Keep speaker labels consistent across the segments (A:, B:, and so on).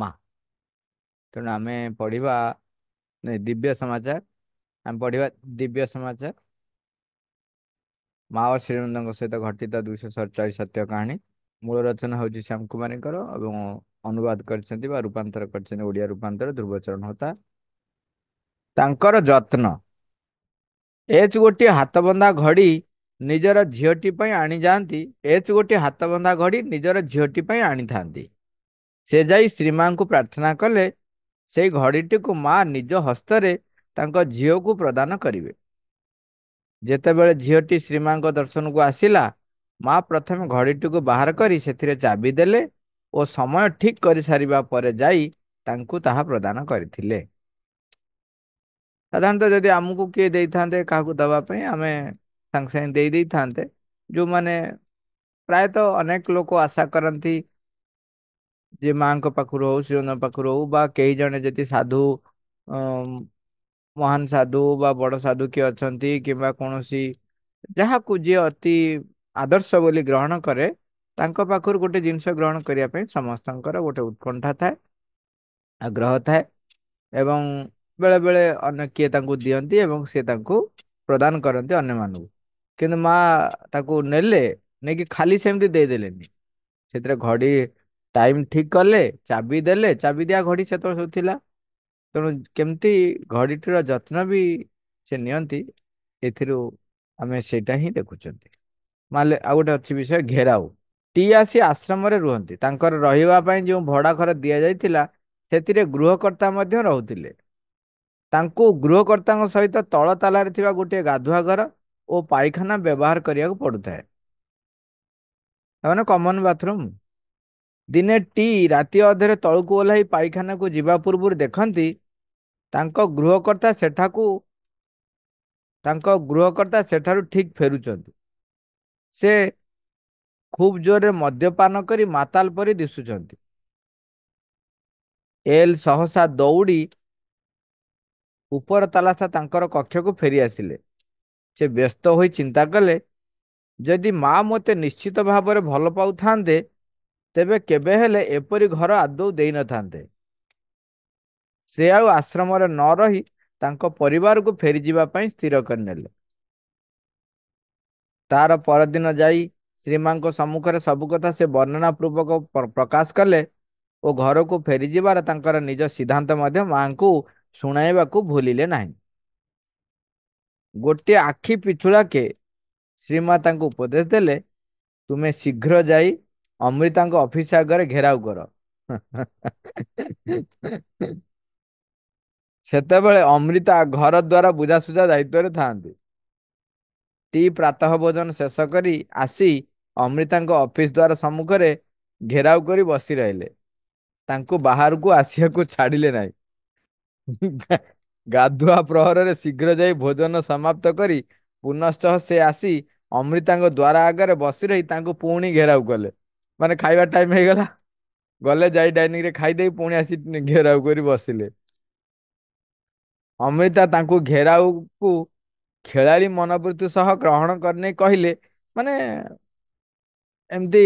A: ମା ତେଣୁ ଆମେ ପଢ଼ିବା ଦିବ୍ୟ ସମାଚାର ଆମେ ପଢ଼ିବା ଦିବ୍ୟ ସମାଚାର ମା ଓ ଶ୍ରୀମନ୍ଦଙ୍କ ସହିତ ଘଟିତ ଦୁଇଶହ ସତଚାଳିଶ ସତ୍ୟ କାହାଣୀ ମୂଳ ରଚନା ହେଉଛି ଶ୍ୟାମ କୁମାରୀଙ୍କର ଏବଂ ଅନୁବାଦ କରିଛନ୍ତି ବା ରୂପାନ୍ତର କରିଛନ୍ତି ଓଡ଼ିଆ ରୂପାନ୍ତର ଧ୍ରୁବଚରଣ ହୋତା ତାଙ୍କର ଯତ୍ନ ଏଚ୍ ଗୋଟିଏ ହାତ ବନ୍ଧା ଘଡ଼ି ନିଜର ଝିଅଟି ପାଇଁ ଆଣିଯାଆନ୍ତି ଏଚ୍ ଗୋଟିଏ ହାତ ବନ୍ଧା ଘଡ଼ି ନିଜର ଝିଅଟି ପାଇଁ ଆଣିଥାନ୍ତି ସେ ଯାଇ ଶ୍ରୀମାଙ୍କୁ ପ୍ରାର୍ଥନା କଲେ ସେଇ ଘଡ଼ିଟିକୁ ମା ନିଜ ହସ୍ତରେ ତାଙ୍କ ଝିଅକୁ ପ୍ରଦାନ କରିବେ ଯେତେବେଳେ ଝିଅଟି ଶ୍ରୀମାଙ୍କ ଦର୍ଶନକୁ ଆସିଲା ମା ପ୍ରଥମେ ଘଡ଼ିଟିକୁ ବାହାର କରି ସେଥିରେ ଚାବି ଦେଲେ ଓ ସମୟ ଠିକ୍ କରିସାରିବା ପରେ ଯାଇ ତାଙ୍କୁ ତାହା ପ୍ରଦାନ କରିଥିଲେ ସାଧାରଣତଃ ଯଦି ଆମକୁ କିଏ ଦେଇଥାନ୍ତେ କାହାକୁ ଦେବା ପାଇଁ ଆମେ ସାଙ୍ଗେ ସାଙ୍ଗେ ଦେଇ ଦେଇଥାନ୍ତେ ଯେଉଁମାନେ ପ୍ରାୟତଃ ଅନେକ ଲୋକ ଆଶା କରନ୍ତି ଯିଏ ମାଙ୍କ ପାଖରୁ ହଉ ଶ୍ରୀଜନ୍ଦ ପାଖରୁ ହଉ ବା କେହି ଜଣେ ଯଦି ସାଧୁ ମହାନ ସାଧୁ ବା ବଡ଼ ସାଧୁ କିଏ ଅଛନ୍ତି କିମ୍ବା କୌଣସି ଯାହାକୁ ଯିଏ ଅତି ଆଦର୍ଶ ବୋଲି ଗ୍ରହଣ କରେ ତାଙ୍କ ପାଖରୁ ଗୋଟେ ଜିନିଷ ଗ୍ରହଣ କରିବା ପାଇଁ ସମସ୍ତଙ୍କର ଗୋଟେ ଉତ୍କଣ୍ଠା ଥାଏ ଆଗ୍ରହ ଥାଏ ଏବଂ ବେଳେବେଳେ ଅନ୍ୟ କିଏ ତାଙ୍କୁ ଦିଅନ୍ତି ଏବଂ ସିଏ ତାଙ୍କୁ ପ୍ରଦାନ କରନ୍ତି ଅନ୍ୟମାନଙ୍କୁ କିନ୍ତୁ ମା ତାକୁ ନେଲେ ନେଇକି ଖାଲି ସେମିତି ଦେଇଦେଲେନି ସେଥିରେ ଘଡ଼ି ଟାଇମ ଠିକ କଲେ ଚାବି ଦେଲେ ଚାବି ଦିଆ ଘଡ଼ି ସେତେବେଳେ ସବୁ ଥିଲା ତେଣୁ କେମିତି ଘଡ଼ିଟିର ଯତ୍ନ ବି ସେ ନିଅନ୍ତି ଏଥିରୁ ଆମେ ସେଇଟା ହିଁ ଦେଖୁଛନ୍ତି ମାନେ ଆଉ ଗୋଟେ ଅଛି ବିଷୟ ଘେରାଉ ଟି ଆସି ଆଶ୍ରମରେ ରୁହନ୍ତି ତାଙ୍କର ରହିବା ପାଇଁ ଯେଉଁ ଭଡ଼ା ଘର ଦିଆଯାଇଥିଲା ସେଥିରେ ଗୃହକର୍ତ୍ତା ମଧ୍ୟ ରହୁଥିଲେ ତାଙ୍କୁ ଗୃହକର୍ତ୍ତାଙ୍କ ସହିତ ତଳ ତାଲାରେ ଥିବା ଗୋଟିଏ ଗାଧୁଆ ଘର ଓ ପାଇଖାନା ବ୍ୟବହାର କରିବାକୁ ପଡ଼ୁଥାଏ ତାମାନେ କମନ ବାଥରୁମ୍ ଦିନେ ଟି ରାତି ଅଧରେ ତଳକୁ ଓହ୍ଲାଇ ପାଇଖାନାକୁ ଯିବା ପୂର୍ବରୁ ଦେଖନ୍ତି ତାଙ୍କ ଗୃହକର୍ତ୍ତା ସେଠାକୁ ତାଙ୍କ ଗୃହକର୍ତ୍ତା ସେଠାରୁ ଠିକ୍ ଫେରୁଛନ୍ତି ସେ ଖୁବ୍ ଜୋରରେ ମଦ୍ୟପାନ କରି ମାତାଲ ପରି ଦିଶୁଛନ୍ତି ଏଲ୍ ସହସା ଦୌଡ଼ି ଉପର ତାଲାସା ତାଙ୍କର କକ୍ଷକୁ ଫେରିଆସିଲେ ସେ ବ୍ୟସ୍ତ ହୋଇ ଚିନ୍ତା କଲେ ଯଦି ମା ମୋତେ ନିଶ୍ଚିତ ଭାବରେ ଭଲ ପାଉଥାନ୍ତେ ତେବେ କେବେ ହେଲେ ଏପରି ଘର ଆଦୌ ଦେଇନଥାନ୍ତେ ସେ ଆଉ ଆଶ୍ରମରେ ନ ରହି ତାଙ୍କ ପରିବାରକୁ ଫେରିଯିବା ପାଇଁ ସ୍ଥିର କରିନେଲେ ତାର ପରଦିନ ଯାଇ ଶ୍ରୀମାଙ୍କ ସମ୍ମୁଖରେ ସବୁ କଥା ସେ ବର୍ଣ୍ଣନା ପୂର୍ବକ ପ୍ରକାଶ କଲେ ଓ ଘରକୁ ଫେରିଯିବାର ତାଙ୍କର ନିଜ ସିଦ୍ଧାନ୍ତ ମଧ୍ୟ ମାଙ୍କୁ ଶୁଣାଇବାକୁ ଭୁଲିଲେ ନାହିଁ ଗୋଟିଏ ଆଖି ପିଛୁଳାକେ ଶ୍ରୀମା ତାଙ୍କୁ ଉପଦେଶ ଦେଲେ ତୁମେ ଶୀଘ୍ର ଯାଇ ଅମୃତାଙ୍କ ଅଫିସ ଆଗରେ ଘେରାଉ କର ସେତେବେଳେ ଅମୃତା ଘର ଦ୍ୱାର ବୁଝାସୁଝା ଦାୟିତ୍ୱରେ ଥାନ୍ତି ଟି ପ୍ରାତଃ ଭୋଜନ ଶେଷ କରି ଆସି ଅମୃତାଙ୍କ ଅଫିସ ଦ୍ୱାର ସମ୍ମୁଖରେ ଘେରାଉ କରି ବସି ରହିଲେ ତାଙ୍କୁ ବାହାରକୁ ଆସିବାକୁ ଛାଡ଼ିଲେ ନାହିଁ ଗାଧୁଆ ପ୍ରହରରେ ଶୀଘ୍ର ଯାଇ ଭୋଜନ ସମାପ୍ତ କରି ପୁନଶ୍ଚ ସେ ଆସି ଅମୃତାଙ୍କ ଦ୍ୱାର ଆଗରେ ବସି ରହି ତାଙ୍କୁ ପୁଣି ଘେରାଉ କଲେ ମାନେ ଖାଇବା ଟାଇମ୍ ହେଇଗଲା ଗଲେ ଯାଇ ଡାଇନିଂରେ ଖାଇଦେଇ ପୁଣି ଆସି ଘେରାଉ କରି ବସିଲେ ଅମ୍ରିତା ତାଙ୍କୁ ଘେରାଉକୁ ଖେଳାଳି ମନବୃତ୍ତି ସହ ଗ୍ରହଣ କରିନେଇ କହିଲେ ମାନେ ଏମିତି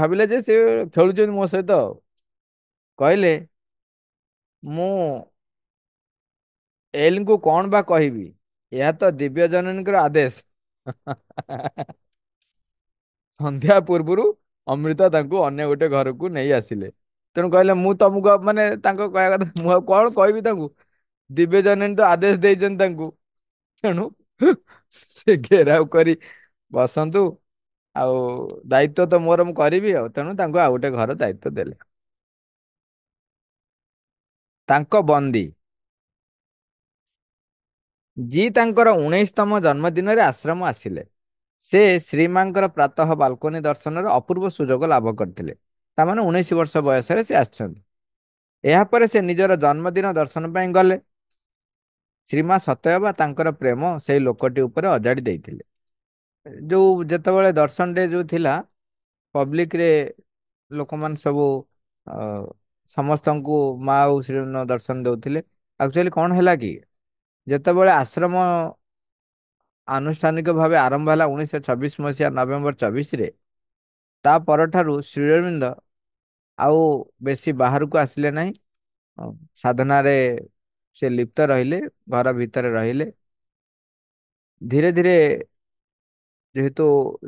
A: ଭାବିଲେ ଯେ ସେ ଖେଳୁଛନ୍ତି ମୋ ସହିତ କହିଲେ ମୁଁ ଏଲ୍ଙ୍କୁ କ'ଣ ବା କହିବି ଏହା ତ ଦିବ୍ୟ ଜନନୀଙ୍କର ଆଦେଶ ସନ୍ଧ୍ୟା ପୂର୍ବରୁ ଅମୃତା ତାଙ୍କୁ ଅନ୍ୟ ଗୋଟେ ଘରକୁ ନେଇ ଆସିଲେ ତେଣୁ କହିଲେ ମୁଁ ତମକୁ ମାନେ ତାଙ୍କ କହିବା କଥା ମୁଁ ଆଉ କଣ କହିବି ତାଙ୍କୁ ଦିବ୍ୟ ଜନନୀ ତ ଆଦେଶ ଦେଇଛନ୍ତି ତାଙ୍କୁ ତେଣୁ ସେ ଘେରାଉ କରି ବସନ୍ତୁ ଆଉ ଦାୟିତ୍ୱ ତ ମୋର ମୁଁ କରିବି ଆଉ ତେଣୁ ତାଙ୍କୁ ଆଉ ଗୋଟେ ଘର ଦାୟିତ୍ୱ ଦେଲେ ତାଙ୍କ ବନ୍ଦୀ ଯିଏ ତାଙ୍କର ଉଣେଇଶତମ ଜନ୍ମଦିନରେ ଆଶ୍ରମ ଆସିଲେ ସେ ଶ୍ରୀମାଙ୍କର ପ୍ରାତଃ ବାଲକୋନି ଦର୍ଶନର ଅପୂର୍ବ ସୁଯୋଗ ଲାଭ କରିଥିଲେ ତାମାନେ ଉଣେଇଶ ବର୍ଷ ବୟସରେ ସେ ଆସିଛନ୍ତି ଏହାପରେ ସେ ନିଜର ଜନ୍ମଦିନ ଦର୍ଶନ ପାଇଁ ଗଲେ ଶ୍ରୀମା ବା ତାଙ୍କର ପ୍ରେମ ସେଇ ଲୋକଟି ଉପରେ ଅଜାଡ଼ି ଦେଇଥିଲେ ଯେଉଁ ଯେତେବେଳେ ଦର୍ଶନରେ ଯେଉଁ ଥିଲା ପବ୍ଲିକରେ ଲୋକମାନେ ସବୁ ସମସ୍ତଙ୍କୁ ମା ଆଉ ଶ୍ରୀ ଦର୍ଶନ ଦେଉଥିଲେ ଆକ୍ଚୁଆଲି କ'ଣ ହେଲା କି ଯେତେବେଳେ ଆଶ୍ରମ ଆନୁଷ୍ଠାନିକ ଭାବେ ଆରମ୍ଭ ହେଲା ଉଣେଇଶହ ଛବିଶ ମସିହା ନଭେମ୍ବର ଚବିଶରେ ତା ପରଠାରୁ ଶ୍ରୀଅରବିନ୍ଦ ଆଉ ବେଶୀ ବାହାରକୁ ଆସିଲେ ନାହିଁ ସାଧନାରେ ସେ ଲିପ୍ତ ରହିଲେ ଘର ଭିତରେ ରହିଲେ ଧୀରେ ଧୀରେ ଯେହେତୁ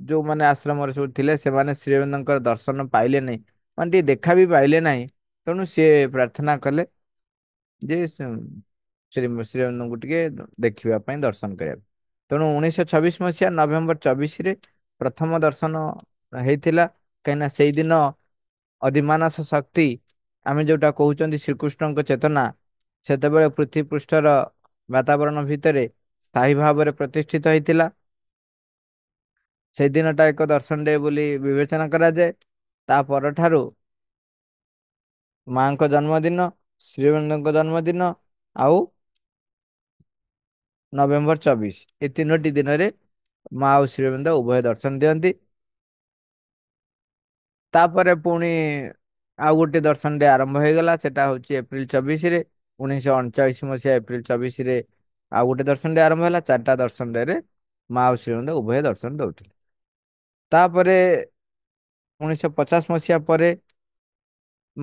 A: ଯେଉଁମାନେ ଆଶ୍ରମରେ ସବୁ ଥିଲେ ସେମାନେ ଶ୍ରୀଅରବିନ୍ଦଙ୍କର ଦର୍ଶନ ପାଇଲେ ନାହିଁ ମାନେ ଟିକେ ଦେଖା ବି ପାଇଲେ ନାହିଁ ତେଣୁ ସିଏ ପ୍ରାର୍ଥନା କଲେ ଯେ ଶ୍ରୀ ଶ୍ରୀଅରବିନ୍ଦଙ୍କୁ ଟିକେ ଦେଖିବା ପାଇଁ ଦର୍ଶନ କରିବା ତେଣୁ ଉଣେଇଶହ ଛବିଶ ମସିହା ନଭେମ୍ବର ଚବିଶରେ ପ୍ରଥମ ଦର୍ଶନ ହେଇଥିଲା କାହିଁକିନା ସେଇଦିନ ଅଧିମାନସ ଶକ୍ତି ଆମେ ଯେଉଁଟା କହୁଛନ୍ତି ଶ୍ରୀକୃଷ୍ଣଙ୍କ ଚେତନା ସେତେବେଳେ ପୃଥିବୀ ପୃଷ୍ଠର ବାତାବରଣ ଭିତରେ ସ୍ଥାୟୀ ଭାବରେ ପ୍ରତିଷ୍ଠିତ ହେଇଥିଲା ସେଦିନଟା ଏକ ଦର୍ଶନ ଡେ ବୋଲି ବିବେଚନା କରାଯାଏ ତା ପରଠାରୁ ମାଙ୍କ ଜନ୍ମଦିନ ଶ୍ରୀବନ୍ଦଙ୍କ ଜନ୍ମଦିନ ଆଉ ନଭେମ୍ବର ଚବିଶ ଏ ତିନୋଟି ଦିନରେ ମା ଆଉ ଶ୍ରୀବିନ୍ଦ ଉଭୟ ଦର୍ଶନ ଦିଅନ୍ତି ତାପରେ ପୁଣି ଆଉ ଗୋଟିଏ ଦର୍ଶନଟେ ଆରମ୍ଭ ହେଇଗଲା ସେଟା ହେଉଛି ଏପ୍ରିଲ ଚବିଶରେ ଉଣେଇଶହ ଅଣଚାଳିଶ ମସିହା ଏପ୍ରିଲ ଚବିଶରେ ଆଉ ଗୋଟେ ଦର୍ଶନଟେ ଆରମ୍ଭ ହେଲା ଚାରିଟା ଦର୍ଶନରେ ମା ଆଉ ଶ୍ରୀବିନ୍ଦ ଉଭୟ ଦର୍ଶନ ଦେଉଥିଲେ ତାପରେ ଉଣେଇଶହ ପଚାଶ ମସିହା ପରେ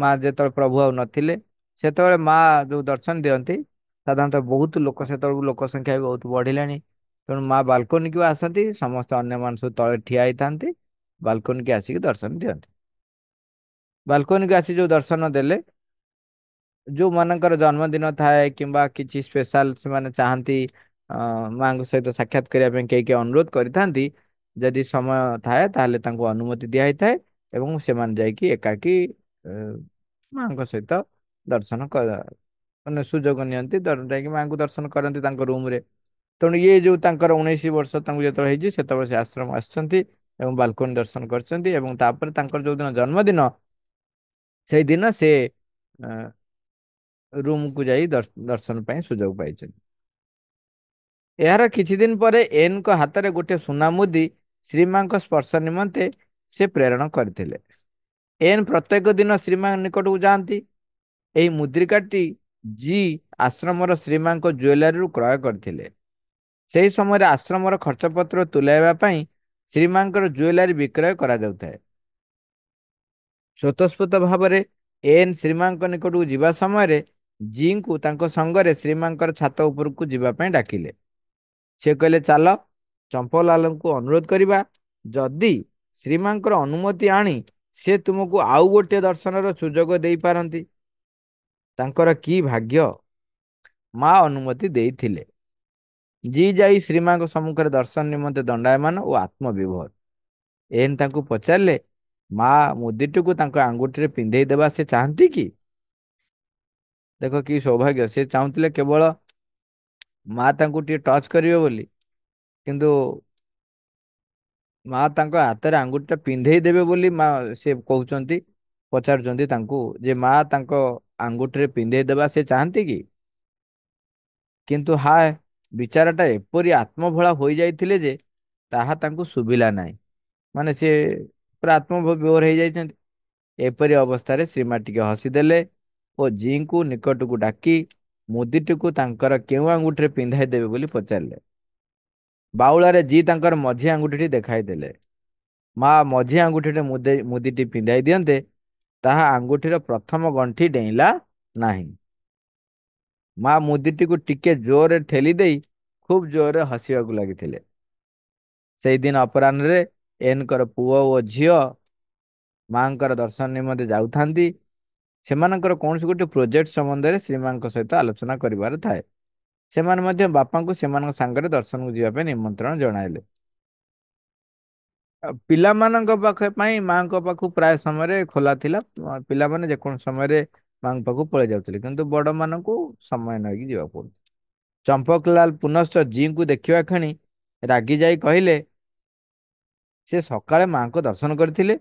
A: ମା ଯେତେବେଳେ ପ୍ରଭୁ ଆଉ ନଥିଲେ ସେତେବେଳେ ମା ଯେଉଁ ଦର୍ଶନ ଦିଅନ୍ତି ସାଧାରଣତଃ ବହୁତ ଲୋକ ସେତେବେଳକୁ ଲୋକ ସଂଖ୍ୟା ବି ବହୁତ ବଢ଼ିଲାଣି ତେଣୁ ମା ବାଲକୋନିକୁ ଆସନ୍ତି ସମସ୍ତେ ଅନ୍ୟମାନେ ସବୁ ତଳେ ଠିଆ ହେଇଥାନ୍ତି ବାଲକୋନିକି ଆସିକି ଦର୍ଶନ ଦିଅନ୍ତି ବାଲକୋନିକୁ ଆସି ଯେଉଁ ଦର୍ଶନ ଦେଲେ ଯେଉଁମାନଙ୍କର ଜନ୍ମଦିନ ଥାଏ କିମ୍ବା କିଛି ସ୍ପେଶାଲ ସେମାନେ ଚାହାନ୍ତି ମାଆଙ୍କ ସହିତ ସାକ୍ଷାତ କରିବା ପାଇଁ କେହି କେହି ଅନୁରୋଧ କରିଥାନ୍ତି ଯଦି ସମୟ ଥାଏ ତାହେଲେ ତାଙ୍କୁ ଅନୁମତି ଦିଆହେଇଥାଏ ଏବଂ ସେମାନେ ଯାଇକି ଏକାକି ମାଆଙ୍କ ସହିତ ଦର୍ଶନ ମାନେ ସୁଯୋଗ ନିଅନ୍ତି ଯାଇକି ମାଆଙ୍କୁ ଦର୍ଶନ କରନ୍ତି ତାଙ୍କ ରୁମ୍ରେ ତେଣୁ ଇଏ ଯୋଉ ତାଙ୍କର ଉଣେଇଶ ବର୍ଷ ତାଙ୍କୁ ଯେତେବେଳେ ହେଇଛି ସେତେବେଳେ ସେ ଆଶ୍ରମ ଆସିଛନ୍ତି ଏବଂ ବାଲକୋନି ଦର୍ଶନ କରିଛନ୍ତି ଏବଂ ତାପରେ ତାଙ୍କର ଯୋଉ ଦିନ ଜନ୍ମଦିନ ସେଇଦିନ ସେ ରୁମ୍କୁ ଯାଇ ଦର୍ଶନ ପାଇଁ ସୁଯୋଗ ପାଇଛନ୍ତି ଏହାର କିଛି ଦିନ ପରେ ଏନ୍ଙ୍କ ହାତରେ ଗୋଟେ ଗୋଟିଏ ସୁନାମୁଦି ଶ୍ରୀମାଙ୍କ ସ୍ପର୍ଶ ନିମନ୍ତେ ସେ ପ୍ରେରଣ କରିଥିଲେ ଏନ୍ ପ୍ରତ୍ୟେକ ଦିନ ଶ୍ରୀମାଙ୍କ ନିକଟକୁ ଯାଆନ୍ତି ଏହି ମୁଦ୍ରିକାଟି ଜି ଆଶ୍ରମର ଶ୍ରୀମାଙ୍କ ଜୁଏଲାରୀରୁ କ୍ରୟ କରିଥିଲେ ସେହି ସମୟରେ ଆଶ୍ରମର ଖର୍ଚ୍ଚପତ୍ର ତୁଲାଇବା ପାଇଁ ଶ୍ରୀମାଙ୍କର ଜୁଏଲାରୀ ବିକ୍ରୟ କରାଯାଉଥାଏ ସ୍ୱତଃସ୍ଫୁତ ଭାବରେ ଏନ୍ ଶ୍ରୀମାଙ୍କ ନିକଟକୁ ଯିବା ସମୟରେ ଜିଙ୍କୁ ତାଙ୍କ ସଙ୍ଗରେ ଶ୍ରୀମାଙ୍କର ଛାତ ଉପରକୁ ଯିବା ପାଇଁ ଡାକିଲେ ସେ କହିଲେ ଚାଲ ଚମ୍ପଲାଲଙ୍କୁ ଅନୁରୋଧ କରିବା ଯଦି ଶ୍ରୀମାଙ୍କର ଅନୁମତି ଆଣି ସେ ତୁମକୁ ଆଉ ଗୋଟିଏ ଦର୍ଶନର ସୁଯୋଗ ଦେଇପାରନ୍ତି ତାଙ୍କର କି ଭାଗ୍ୟ ମା ଅନୁମତି ଦେଇଥିଲେ ଯି ଯାଇ ଶ୍ରୀମାଙ୍କ ସମ୍ମୁଖରେ ଦର୍ଶନ ନିମନ୍ତେ ଦଣ୍ଡାୟମାନ ଓ ଆତ୍ମବିଭୋର ଏନ୍ ତାଙ୍କୁ ପଚାରିଲେ ମା ମୁଦିଟିକୁ ତାଙ୍କ ଆଙ୍ଗୁଠିରେ ପିନ୍ଧେଇ ଦେବା ସେ ଚାହାନ୍ତି କି ଦେଖ କି ସୌଭାଗ୍ୟ ସେ ଚାହୁଁଥିଲେ କେବଳ ମା ତାଙ୍କୁ ଟିକେ ଟଚ୍ କରିବେ ବୋଲି କିନ୍ତୁ ମା ତାଙ୍କ ହାତରେ ଆଙ୍ଗୁଠିଟା ପିନ୍ଧେଇ ଦେବେ ବୋଲି ମା ସେ କହୁଛନ୍ତି ପଚାରୁଛନ୍ତି ତାଙ୍କୁ ଯେ ମା ତାଙ୍କ ଆଙ୍ଗୁଠିରେ ପିନ୍ଧେଇ ଦେବା ସେ ଚାହାନ୍ତି କିନ୍ତୁ ହାଏ ବିଚାରଟା ଏପରି ଆତ୍ମଭଳା ହୋଇଯାଇଥିଲେ ଯେ ତାହା ତାଙ୍କୁ ଶୁଭିଲା ନାହିଁ ମାନେ ସେ ପୁରା ଆତ୍ମ ଆତ୍ମବିଭୋର ହେଇଯାଇଛନ୍ତି ଏପରି ଅବସ୍ଥାରେ ଶ୍ରୀମା ଟିକେ ହସିଦେଲେ ଓ ଜିଙ୍କୁ ନିକଟକୁ ଡାକି ମୁଦିଟିକୁ ତାଙ୍କର କେଉଁ ଆଙ୍ଗୁଠିରେ ପିନ୍ଧାଇ ଦେବେ ବୋଲି ପଚାରିଲେ ବାଉଳାରେ ଜି ତାଙ୍କର ମଝି ଆଙ୍ଗୁଠିଟି ଦେଖାଇ ଦେଲେ ମା ମଝି ଆଙ୍ଗୁଠିରେ ମୁଦିଟି ପିନ୍ଧାଇ ଦିଅନ୍ତେ ତାହା ଆଙ୍ଗୁଠିର ପ୍ରଥମ ଗଣ୍ଠି ଡେଇଁଲା ନାହିଁ ମା ମୁଦିଟିକୁ ଟିକେ ଜୋରରେ ଠେଲି ଦେଇ ଖୁବ୍ ଜୋରରେ ହସିବାକୁ ଲାଗିଥିଲେ ସେଇଦିନ ଅପରାହ୍ନରେ ଏନ୍ଙ୍କର ପୁଅ ଓ ଝିଅ ମାଙ୍କର ଦର୍ଶନ ନିମନ୍ତେ ଯାଉଥାନ୍ତି ସେମାନଙ୍କର କୌଣସି ଗୋଟିଏ ପ୍ରୋଜେକ୍ଟ ସମ୍ବନ୍ଧରେ ଶ୍ରୀମାଙ୍କ ସହିତ ଆଲୋଚନା କରିବାର ଥାଏ ସେମାନେ ମଧ୍ୟ ବାପାଙ୍କୁ ସେମାନଙ୍କ ସାଙ୍ଗରେ ଦର୍ଶନକୁ ଯିବା ପାଇଁ ନିମନ୍ତ୍ରଣ ଜଣାଇଲେ ପିଲାମାନଙ୍କ ପାଖ ପାଇଁ ମାଆଙ୍କ ପାଖକୁ ପ୍ରାୟ ସମୟରେ ଖୋଲା ଥିଲା ପିଲାମାନେ ଯେକୌଣସି ସମୟରେ ମାଆଙ୍କ ପାଖକୁ ପଳେଇ ଯାଉଥିଲେ କିନ୍ତୁ ବଡ଼ମାନଙ୍କୁ ସମୟ ନେଇକି ଯିବାକୁ ପଡ଼ୁଛି ଚମ୍ପକଲାଲ ପୁନଶ୍ଚ ଜୀଙ୍କୁ ଦେଖିବା କ୍ଷଣି ରାଗି ଯାଇ କହିଲେ ସେ ସକାଳେ ମାଆଙ୍କ ଦର୍ଶନ କରିଥିଲେ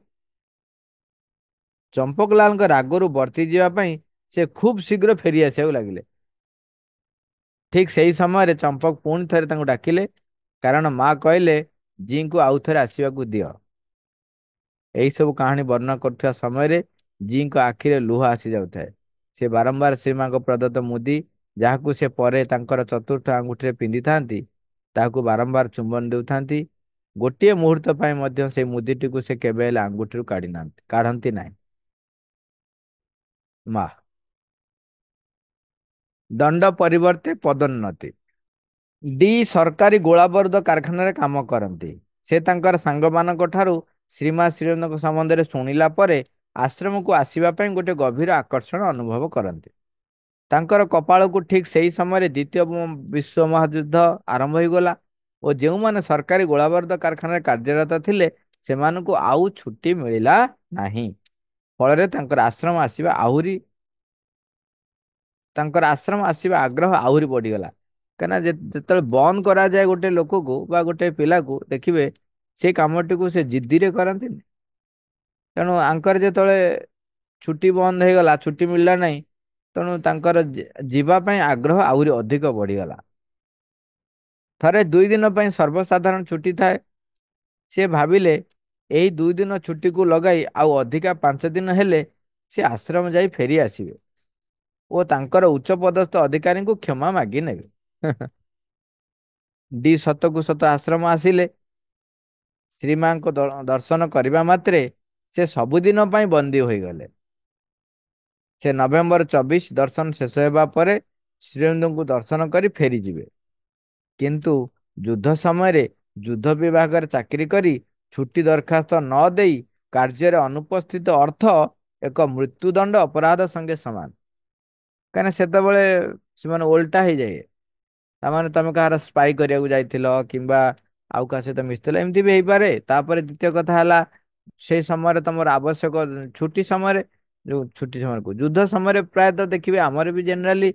A: ଚମ୍ପକଲାଲଙ୍କ ରାଗରୁ ବର୍ତ୍ତି ଯିବା ପାଇଁ ସେ ଖୁବ୍ ଶୀଘ୍ର ଫେରି ଆସିବାକୁ ଲାଗିଲେ ଠିକ୍ ସେଇ ସମୟରେ ଚମ୍ପକ ପୁଣି ଥରେ ତାଙ୍କୁ ଡାକିଲେ କାରଣ ମାଆ କହିଲେ ଜିଙ୍କୁ ଆଉ ଥରେ ଆସିବାକୁ ଦିଅ ଏହିସବୁ କାହାଣୀ ବର୍ଣ୍ଣନା କରୁଥିବା ସମୟରେ ଜିଙ୍କ ଆଖିରେ ଲୁହ ଆସିଯାଉଥାଏ ସେ ବାରମ୍ବାର ଶ୍ରୀମାଙ୍କ ପ୍ରଦତ୍ତ ମୁଦି ଯାହାକୁ ସେ ପରେ ତାଙ୍କର ଚତୁର୍ଥ ଆଙ୍ଗୁଠିରେ ପିନ୍ଧିଥାନ୍ତି ତାହାକୁ ବାରମ୍ବାର ଚୁମ୍ବନ ଦେଉଥାନ୍ତି ଗୋଟିଏ ମୁହୂର୍ତ୍ତ ପାଇଁ ମଧ୍ୟ ସେ ମୁଦିଟିକୁ ସେ କେବେ ହେଲେ ଆଙ୍ଗୁଠିରୁ କାଢି ନାହାନ୍ତି କାଢ଼ନ୍ତି ନାହିଁ ମା ଦଣ୍ଡ ପରିବର୍ତ୍ତେ ପଦୋନ୍ନତି ଡି ସରକାରୀ ଗୋଳାବରୁଦ କାରଖାନାରେ କାମ କରନ୍ତି ସେ ତାଙ୍କର ସାଙ୍ଗମାନଙ୍କ ଠାରୁ ଶ୍ରୀମା ଶ୍ରୀଙ୍କ ସମ୍ବନ୍ଧରେ ଶୁଣିଲା ପରେ ଆଶ୍ରମକୁ ଆସିବା ପାଇଁ ଗୋଟିଏ ଗଭୀର ଆକର୍ଷଣ ଅନୁଭବ କରନ୍ତି ତାଙ୍କର କପାଳକୁ ଠିକ୍ ସେହି ସମୟରେ ଦ୍ୱିତୀୟ ବିଶ୍ୱ ମହାଯୁଦ୍ଧ ଆରମ୍ଭ ହୋଇଗଲା ଓ ଯେଉଁମାନେ ସରକାରୀ ଗୋଳାବରୁଦ କାରଖାନାରେ କାର୍ଯ୍ୟରତ ଥିଲେ ସେମାନଙ୍କୁ ଆଉ ଛୁଟି ମିଳିଲା ନାହିଁ ଫଳରେ ତାଙ୍କର ଆଶ୍ରମ ଆସିବା ଆହୁରି ତାଙ୍କର ଆଶ୍ରମ ଆସିବା ଆଗ୍ରହ ଆହୁରି ବଢ଼ିଗଲା କାହିଁକିନା ଯେତେବେଳେ ବନ୍ଦ କରାଯାଏ ଗୋଟେ ଲୋକକୁ ବା ଗୋଟେ ପିଲାକୁ ଦେଖିବେ ସେ କାମଟିକୁ ସେ ଜିଦିରେ କରନ୍ତିନି ତେଣୁ ଆଙ୍କର ଯେତେବେଳେ ଛୁଟି ବନ୍ଦ ହେଇଗଲା ଛୁଟି ମିଳିଲା ନାହିଁ ତେଣୁ ତାଙ୍କର ଯିବା ପାଇଁ ଆଗ୍ରହ ଆହୁରି ଅଧିକ ବଢ଼ିଗଲା ଥରେ ଦୁଇ ଦିନ ପାଇଁ ସର୍ବସାଧାରଣ ଛୁଟି ଥାଏ ସେ ଭାବିଲେ ଏହି ଦୁଇ ଦିନ ଛୁଟିକୁ ଲଗାଇ ଆଉ ଅଧିକା ପାଞ୍ଚ ଦିନ ହେଲେ ସେ ଆଶ୍ରମ ଯାଇ ଫେରି ଆସିବେ ଓ ତାଙ୍କର ଉଚ୍ଚ ପଦସ୍ଥ ଅଧିକାରୀଙ୍କୁ କ୍ଷମା ମାଗି ନେବେ ଡି ସତକୁ ସତ ଆଶ୍ରମ ଆସିଲେ ଶ୍ରୀମାଙ୍କ ଦର୍ଶନ କରିବା ମାତ୍ରେ ସେ ସବୁଦିନ ପାଇଁ ବନ୍ଦୀ ହୋଇଗଲେ ସେ ନଭେମ୍ବର ଚବିଶ ଦର୍ଶନ ଶେଷ ହେବା ପରେ ଶ୍ରୀଅନ୍ଦୁଙ୍କୁ ଦର୍ଶନ କରି ଫେରିଯିବେ କିନ୍ତୁ ଯୁଦ୍ଧ ସମୟରେ ଯୁଦ୍ଧ ବିଭାଗରେ ଚାକିରି କରି ଛୁଟି ଦରଖାସ୍ତ ନ ଦେଇ କାର୍ଯ୍ୟରେ ଅନୁପସ୍ଥିତ ଅର୍ଥ ଏକ ମୃତ୍ୟୁଦଣ୍ଡ ଅପରାଧ ସଙ୍ଗେ ସମାନ କାହିଁକିନା ସେତେବେଳେ ସେମାନେ ଓଲଟା ହେଇଯାଏ ତା ମାନେ ତମେ କାହାର ସ୍ପାଇ କରିବାକୁ ଯାଇଥିଲ କିମ୍ବା ଆଉ କାହା ସହିତ ମିଶିଥିଲ ଏମିତି ବି ହେଇପାରେ ତାପରେ ଦ୍ୱିତୀୟ କଥା ହେଲା ସେ ସମୟରେ ତମର ଆବଶ୍ୟକ ଛୁଟି ସମୟରେ ଯୋଉ ଛୁଟି ସମୟକୁ ଯୁଦ୍ଧ ସମୟରେ ପ୍ରାୟତଃ ଦେଖିବେ ଆମର ବି ଜେନେରାଲି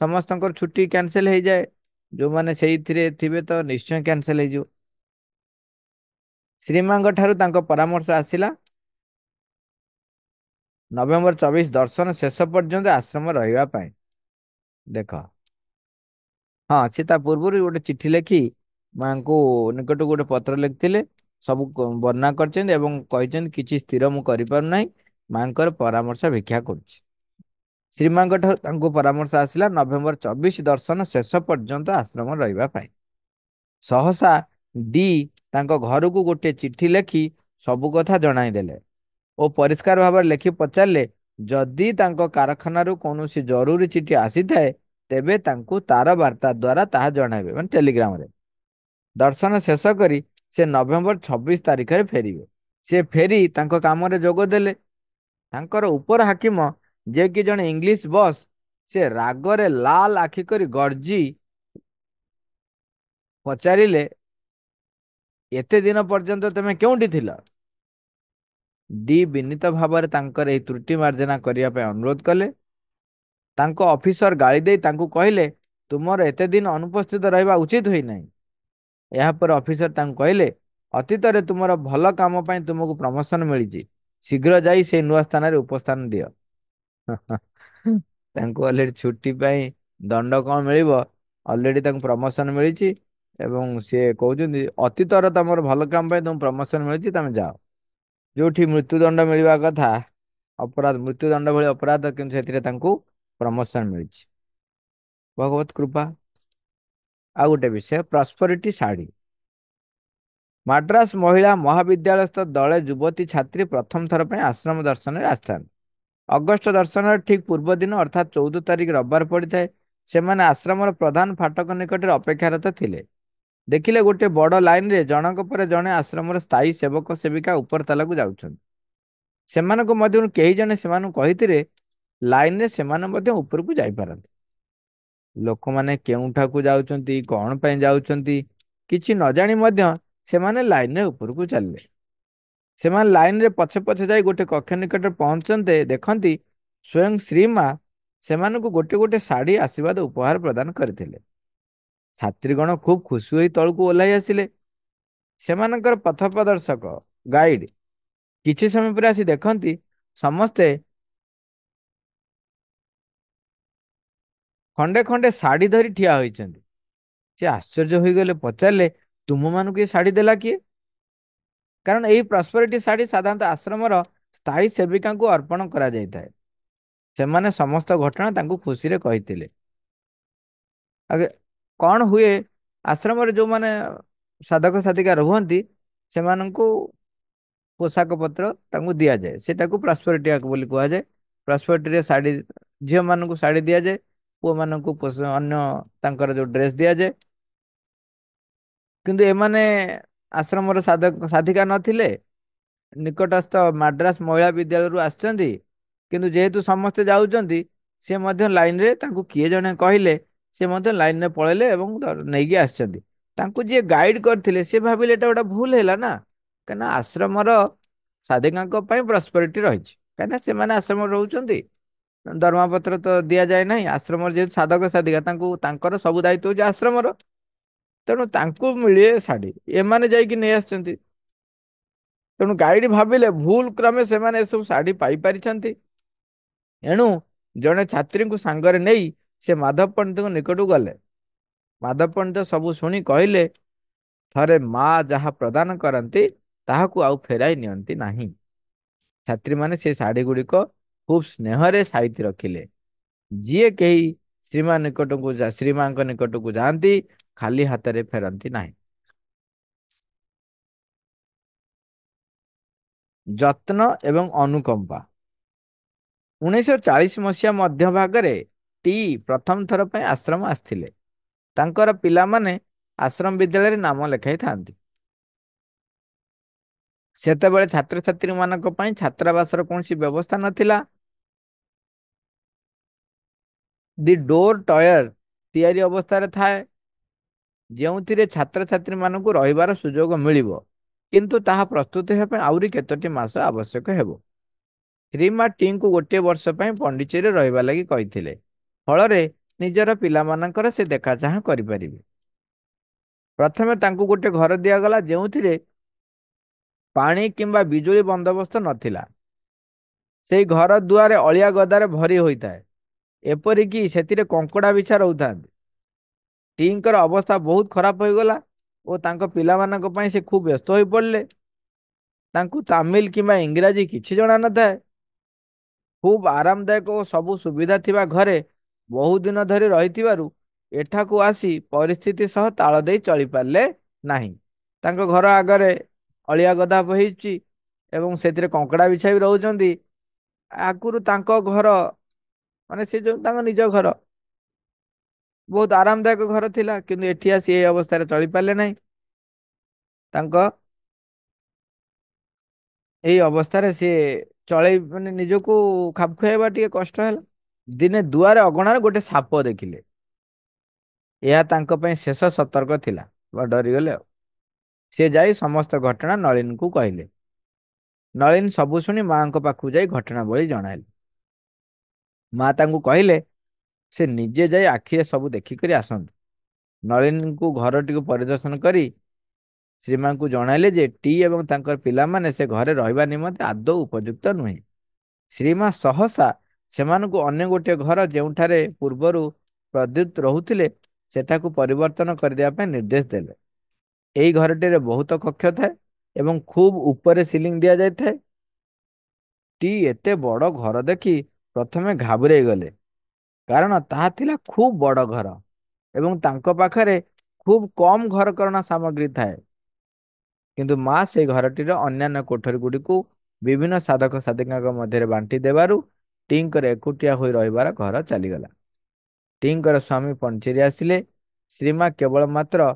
A: ସମସ୍ତଙ୍କର ଛୁଟି କ୍ୟାନସେଲ ହେଇଯାଏ ଯୋଉମାନେ ସେଇଥିରେ ଥିବେ ତ ନିଶ୍ଚୟ କ୍ୟାନସେଲ ହେଇଯିବ ଶ୍ରୀମାଙ୍କ ଠାରୁ ତାଙ୍କ ପରାମର୍ଶ ଆସିଲା ନଭେମ୍ବର ଚବିଶ ଦର୍ଶନ ଶେଷ ପର୍ଯ୍ୟନ୍ତ ଆଶ୍ରମ ରହିବା ପାଇଁ ଦେଖ ହଁ ସେ ତା ପୂର୍ବରୁ ଗୋଟେ ଚିଠି ଲେଖି ମାଙ୍କୁ ନିକଟକୁ ଗୋଟେ ପତ୍ର ଲେଖିଥିଲେ ସବୁ ବର୍ଣ୍ଣନା କରିଛନ୍ତି ଏବଂ କହିଛନ୍ତି କିଛି ସ୍ଥିର ମୁଁ କରିପାରୁନାହିଁ ମାଙ୍କର ପରାମର୍ଶ ଭିକ୍ଷା କରୁଛି ଶ୍ରୀମାଙ୍କ ଠାରୁ ତାଙ୍କୁ ପରାମର୍ଶ ଆସିଲା ନଭେମ୍ବର ଚବିଶ ଦର୍ଶନ ଶେଷ ପର୍ଯ୍ୟନ୍ତ ଆଶ୍ରମ ରହିବା ପାଇଁ ସହସା ଡି ତାଙ୍କ ଘରକୁ ଗୋଟିଏ ଚିଠି ଲେଖି ସବୁ କଥା ଜଣାଇ ଦେଲେ ଓ ପରିଷ୍କାର ଭାବରେ ଲେଖି ପଚାରିଲେ ଯଦି ତାଙ୍କ କାରଖାନାରୁ କୌଣସି ଜରୁରୀ ଚିଠି ଆସିଥାଏ ତେବେ ତାଙ୍କୁ ତାର ବାର୍ତ୍ତା ଦ୍ୱାରା ତାହା ଜଣାଇବେ ମାନେ ଟେଲିଗ୍ରାମରେ ଦର୍ଶନ ଶେଷ କରି ସେ ନଭେମ୍ବର ଛବିଶ ତାରିଖରେ ଫେରିବେ ସେ ଫେରି ତାଙ୍କ କାମରେ ଯୋଗ ଦେଲେ ତାଙ୍କର ଉପର ହାକିମ ଯିଏକି ଜଣେ ଇଂଲିଶ ବସ୍ ସେ ରାଗରେ ଲାଲ ଆଖି କରି ଗର୍ଜି ପଚାରିଲେ ଏତେ ଦିନ ପର୍ଯ୍ୟନ୍ତ ତମେ କେଉଁଠି ଥିଲ ଡି ବିନୀତ ଭାବରେ ତାଙ୍କର ଏହି ତ୍ରୁଟି ମାର୍ଜନା କରିବା ପାଇଁ ଅନୁରୋଧ କଲେ ତାଙ୍କ ଅଫିସର ଗାଳି ଦେଇ ତାଙ୍କୁ କହିଲେ ତୁମର ଏତେ ଦିନ ଅନୁପସ୍ଥିତ ରହିବା ଉଚିତ ହୋଇନାହିଁ ଏହାପରେ ଅଫିସର ତାଙ୍କୁ କହିଲେ ଅତୀତରେ ତୁମର ଭଲ କାମ ପାଇଁ ତୁମକୁ ପ୍ରମୋସନ୍ ମିଳିଛି ଶୀଘ୍ର ଯାଇ ସେ ନୂଆ ସ୍ଥାନରେ ଉପସ୍ଥାନ ଦିଅ ତାଙ୍କୁ ଅଲରେଡ଼ି ଛୁଟି ପାଇଁ ଦଣ୍ଡ କ'ଣ ମିଳିବ ଅଲରେଡ଼ି ତାଙ୍କୁ ପ୍ରମୋସନ୍ ମିଳିଛି ଏବଂ ସିଏ କହୁଛନ୍ତି ଅତୀତର ତୁମର ଭଲ କାମ ପାଇଁ ତୁମକୁ ପ୍ରମୋସନ୍ ମିଳିଛି ତୁମେ ଯାଅ ଯେଉଁଠି ମୃତ୍ୟୁଦଣ୍ଡ ମିଳିବା କଥା ଅପରାଧ ମୃତ୍ୟୁଦଣ୍ଡ ଭଳି ଅପରାଧ କିନ୍ତୁ ସେଥିରେ ତାଙ୍କୁ ପ୍ରମୋସନ୍ ମିଳିଛି ଭଗବତ କୃପା ଆଉ ଗୋଟେ ବିଷୟ ପ୍ରସ୍ପରିଟି ଶାଢ଼ୀ ମାଡ୍ରାସ୍ ମହିଳା ମହାବିଦ୍ୟାଳୟସ୍ଥ ଦଳେ ଯୁବତୀ ଛାତ୍ରୀ ପ୍ରଥମ ଥର ପାଇଁ ଆଶ୍ରମ ଦର୍ଶନରେ ଆସିଥାନ୍ତି ଅଗଷ୍ଟ ଦର୍ଶନରେ ଠିକ୍ ପୂର୍ବ ଦିନ ଅର୍ଥାତ୍ ଚଉଦ ତାରିଖ ରବିବାର ପଡ଼ିଥାଏ ସେମାନେ ଆଶ୍ରମର ପ୍ରଧାନ ଫାଟକ ନିକଟରେ ଅପେକ୍ଷାରତ ଥିଲେ ଦେଖିଲେ ଗୋଟେ ବଡ଼ ଲାଇନ୍ରେ ଜଣଙ୍କ ପରେ ଜଣେ ଆଶ୍ରମର ସ୍ଥାୟୀ ସେବକ ସେବିକା ଉପର ତାଲାକୁ ଯାଉଛନ୍ତି ସେମାନଙ୍କ ମଧ୍ୟରୁ କେହି ଜଣେ ସେମାନଙ୍କୁ କହିଥିଲେ ଲାଇନରେ ସେମାନେ ମଧ୍ୟ ଉପରକୁ ଯାଇପାରନ୍ତି ଲୋକମାନେ କେଉଁଠାକୁ ଯାଉଛନ୍ତି କ'ଣ ପାଇଁ ଯାଉଛନ୍ତି କିଛି ନ ଜାଣି ମଧ୍ୟ ସେମାନେ ଲାଇନରେ ଉପରକୁ ଚାଲିଲେ ସେମାନେ ଲାଇନରେ ପଛେ ପଛେ ଯାଇ ଗୋଟେ କକ୍ଷ ନିକଟରେ ପହଞ୍ଚନ୍ତେ ଦେଖନ୍ତି ସ୍ୱୟଂ ମା ସେମାନଙ୍କୁ ଗୋଟେ ଗୋଟେ ଶାଢ଼ୀ ଆଶୀର୍ବାଦ ଉପହାର ପ୍ରଦାନ କରିଥିଲେ ଛାତ୍ରୀଗଣ ଖୁବ୍ ଖୁସି ହୋଇ ତଳକୁ ଓହ୍ଲାଇ ଆସିଲେ ସେମାନଙ୍କର ପଥ ପ୍ରଦର୍ଶକ ଗାଇଡ଼ କିଛି ସମୟ ପରେ ଆସି ଦେଖନ୍ତି ସମସ୍ତେ ଖଣ୍ଡେ ଖଣ୍ଡେ ଶାଢ଼ୀ ଧରି ଠିଆ ହୋଇଛନ୍ତି ସେ ଆଶ୍ଚର୍ଯ୍ୟ ହୋଇଗଲେ ପଚାରିଲେ ତୁମମାନଙ୍କୁ ଏ ଶାଢ଼ୀ ଦେଲା କିଏ କାରଣ ଏହି ପ୍ରସ୍ପରିଟି ଶାଢ଼ୀ ସାଧାରଣତଃ ଆଶ୍ରମର ସ୍ଥାୟୀ ସେବିକାଙ୍କୁ ଅର୍ପଣ କରାଯାଇଥାଏ ସେମାନେ ସମସ୍ତ ଘଟଣା ତାଙ୍କୁ ଖୁସିରେ କହିଥିଲେ କ'ଣ ହୁଏ ଆଶ୍ରମରେ ଯେଉଁମାନେ ସାଧକ ସାଧିକା ରୁହନ୍ତି ସେମାନଙ୍କୁ ପୋଷାକ ପତ୍ର ତାଙ୍କୁ ଦିଆଯାଏ ସେଟାକୁ ପ୍ରସ୍ପରିଟି ବୋଲି କୁହାଯାଏ ପ୍ରସ୍ପରିଟିରେ ଶାଢ଼ୀ ଝିଅମାନଙ୍କୁ ଶାଢ଼ୀ ଦିଆଯାଏ ପୁଅମାନଙ୍କୁ ଅନ୍ୟ ତାଙ୍କର ଯେଉଁ ଡ୍ରେସ୍ ଦିଆଯାଏ କିନ୍ତୁ ଏମାନେ ଆଶ୍ରମର ସାଧିକା ନଥିଲେ ନିକଟସ୍ଥ ମାଡ୍ରାସ୍ ମହିଳା ବିଦ୍ୟାଳୟରୁ ଆସିଛନ୍ତି କିନ୍ତୁ ଯେହେତୁ ସମସ୍ତେ ଯାଉଛନ୍ତି ସେ ମଧ୍ୟ ଲାଇନ୍ରେ ତାଙ୍କୁ କିଏ ଜଣେ କହିଲେ ସେ ମଧ୍ୟ ଲାଇନ୍ରେ ପଳେଇଲେ ଏବଂ ନେଇକି ଆସିଛନ୍ତି ତାଙ୍କୁ ଯିଏ ଗାଇଡ଼ କରିଥିଲେ ସେ ଭାବିଲେ ଏଇଟା ଗୋଟେ ଭୁଲ ହେଲା ନା କାହିଁକିନା ଆଶ୍ରମର ସାଧିକାଙ୍କ ପାଇଁ ପ୍ରସ୍ପରିଟି ରହିଛି କାହିଁକିନା ସେମାନେ ଆଶ୍ରମରେ ରହୁଛନ୍ତି ଦରମାପତ୍ର ତ ଦିଆଯାଏ ନାହିଁ ଆଶ୍ରମର ଯେହେତୁ ସାଧକ ସାଧିକା ତାଙ୍କୁ ତାଙ୍କର ସବୁ ଦାୟିତ୍ୱ ହେଉଛି ଆଶ୍ରମର ତେଣୁ ତାଙ୍କୁ ମିଳିବେ ଶାଢ଼ୀ ଏମାନେ ଯାଇକି ନେଇ ଆସିଛନ୍ତି ତେଣୁ ଗାଇଡ଼ ଭାବିଲେ ଭୁଲ କ୍ରମେ ସେମାନେ ଏସବୁ ଶାଢ଼ୀ ପାଇପାରିଛନ୍ତି ଏଣୁ ଜଣେ ଛାତ୍ରୀଙ୍କୁ ସାଙ୍ଗରେ ନେଇ ସେ ମାଧବ ପଣ୍ଡିତଙ୍କ ନିକଟକୁ ଗଲେ ମାଧବ ପଣ୍ଡିତ ସବୁ ଶୁଣି କହିଲେ ଥରେ ମା ଯାହା ପ୍ରଦାନ କରନ୍ତି ତାହାକୁ ଆଉ ଫେରାଇ ନିଅନ୍ତି ନାହିଁ ଛାତ୍ରୀମାନେ ସେ ଶାଢ଼ୀ ଗୁଡ଼ିକ ଖୁବ୍ ସ୍ନେହରେ ସାଇତି ରଖିଲେ ଯିଏ କେହି ଶ୍ରୀମା ନିକଟକୁ ଶ୍ରୀମାଙ୍କ ନିକଟକୁ ଯାଆନ୍ତି ଖାଲି ହାତରେ ଫେରନ୍ତି ନାହିଁ ଯତ୍ନ ଏବଂ ଅନୁକମ୍ପା ଉଣେଇଶହ ଚାଳିଶ ମସିହା ମଧ୍ୟଭାଗରେ ଟି ପ୍ରଥମ ଥର ପାଇଁ ଆଶ୍ରମ ଆସିଥିଲେ ତାଙ୍କର ପିଲାମାନେ ଆଶ୍ରମ ବିଦ୍ୟାଳୟରେ ନାମ ଲେଖାଇଥାନ୍ତି ସେତେବେଳେ ଛାତ୍ରଛାତ୍ରୀମାନଙ୍କ ପାଇଁ ଛାତ୍ରାବାସର କୌଣସି ବ୍ୟବସ୍ଥା ନଥିଲା दि डोर टयर तैयारी अवस्था थाए जो छात्र छात्री मान को रहीबार सुजोग मिल किंतु प्रस्तुत होगापरी कतोटी मस आवश्यक हो श्रीमा टी को गोटे वर्षपी पंडिचेरी रही लगी कही फल निजर पाकर से देखाचाह करें प्रथम तुम गोटे घर दिगला जो थी पा कि विजुड़ी बंदोबस्त नाला से घर दुआ गदार भरी होता है ଏପରିକି ସେଥିରେ କଙ୍କଡ଼ା ବିଛା ରହୁଥାନ୍ତି ଟିଙ୍କର ଅବସ୍ଥା ବହୁତ ଖରାପ ହୋଇଗଲା ଓ ତାଙ୍କ ପିଲାମାନଙ୍କ ପାଇଁ ସେ ଖୁବ୍ ବ୍ୟସ୍ତ ହୋଇପଡ଼ିଲେ ତାଙ୍କୁ ତାମିଲ କିମ୍ବା ଇଂରାଜୀ କିଛି ଜଣାନଥାଏ ଖୁବ୍ ଆରାମଦାୟକ ଓ ସବୁ ସୁବିଧା ଥିବା ଘରେ ବହୁ ଦିନ ଧରି ରହିଥିବାରୁ ଏଠାକୁ ଆସି ପରିସ୍ଥିତି ସହ ତାଳ ଦେଇ ଚଳିପାରିଲେ ନାହିଁ ତାଙ୍କ ଘର ଆଗରେ ଅଳିଆ ଗଦାପ ହେଇଛି ଏବଂ ସେଥିରେ କଙ୍କଡ଼ା ବିଛା ବି ରହୁଛନ୍ତି ଆଗରୁ ତାଙ୍କ ଘର ମାନେ ସେ ଯୋଉ ତାଙ୍କ ନିଜ ଘର ବହୁତ ଆରାମଦାୟକ ଘର ଥିଲା କିନ୍ତୁ ଏଠି ଆସି ଏ ଅବସ୍ଥାରେ ଚଳିପାରିଲେ ନାହିଁ ତାଙ୍କ ଏଇ ଅବସ୍ଥାରେ ସିଏ ଚଳେଇ ମାନେ ନିଜକୁ ଖାପ ଖୁଆଇବା ଟିକେ କଷ୍ଟ ହେଲା ଦିନେ ଦୁଆରେ ଅଗଣାରେ ଗୋଟେ ସାପ ଦେଖିଲେ ଏହା ତାଙ୍କ ପାଇଁ ଶେଷ ସତର୍କ ଥିଲା ବା ଡରିଗଲେ ଆଉ ସିଏ ଯାଇ ସମସ୍ତ ଘଟଣା ନଳିନୀଙ୍କୁ କହିଲେ ନଳିନୀ ସବୁ ଶୁଣି ମାଙ୍କ ପାଖକୁ ଯାଇ ଘଟଣାବଳୀ ଜଣାଇଲେ ମା ତାଙ୍କୁ କହିଲେ ସେ ନିଜେ ଯାଇ ଆଖିରେ ସବୁ ଦେଖିକରି ଆସନ୍ତୁ ନଳିନୀଙ୍କୁ ଘରଟିକୁ ପରିଦର୍ଶନ କରି ଶ୍ରୀମାଙ୍କୁ ଜଣାଇଲେ ଯେ ଟି ଏବଂ ତାଙ୍କର ପିଲାମାନେ ସେ ଘରେ ରହିବା ନିମନ୍ତେ ଆଦୌ ଉପଯୁକ୍ତ ନୁହେଁ ଶ୍ରୀମା ସହସା ସେମାନଙ୍କୁ ଅନ୍ୟ ଗୋଟିଏ ଘର ଯେଉଁଠାରେ ପୂର୍ବରୁ ପ୍ରଦ୍ୟୁତ ରହୁଥିଲେ ସେଠାକୁ ପରିବର୍ତ୍ତନ କରିଦେବା ପାଇଁ ନିର୍ଦ୍ଦେଶ ଦେଲେ ଏହି ଘରଟିରେ ବହୁତ କକ୍ଷ ଥାଏ ଏବଂ ଖୁବ୍ ଉପରେ ସିଲିଂ ଦିଆଯାଇଥାଏ ଟି ଏତେ ବଡ଼ ଘର ଦେଖି ପ୍ରଥମେ ଗଲେ କାରଣ ତାହା ଥିଲା ଖୁବ୍ ବଡ଼ ଘର ଏବଂ ତାଙ୍କ ପାଖରେ ଖୁବ୍ କମ୍ ଘରକରଣା ସାମଗ୍ରୀ ଥାଏ କିନ୍ତୁ ମା ସେ ଘରଟିର ଅନ୍ୟାନ୍ୟ କୋଠରୀ ଗୁଡ଼ିକୁ ବିଭିନ୍ନ ସାଧକ ସାଧିକାଙ୍କ ମଧ୍ୟରେ ବାଣ୍ଟି ଦେବାରୁ ଟିଙ୍କର ଏକୁଟିଆ ହୋଇ ରହିବାର ଘର ଚାଲିଗଲା ଟିଙ୍କର ସ୍ୱାମୀ ପଞ୍ଚେରି ଆସିଲେ ଶ୍ରୀମା କେବଳ ମାତ୍ର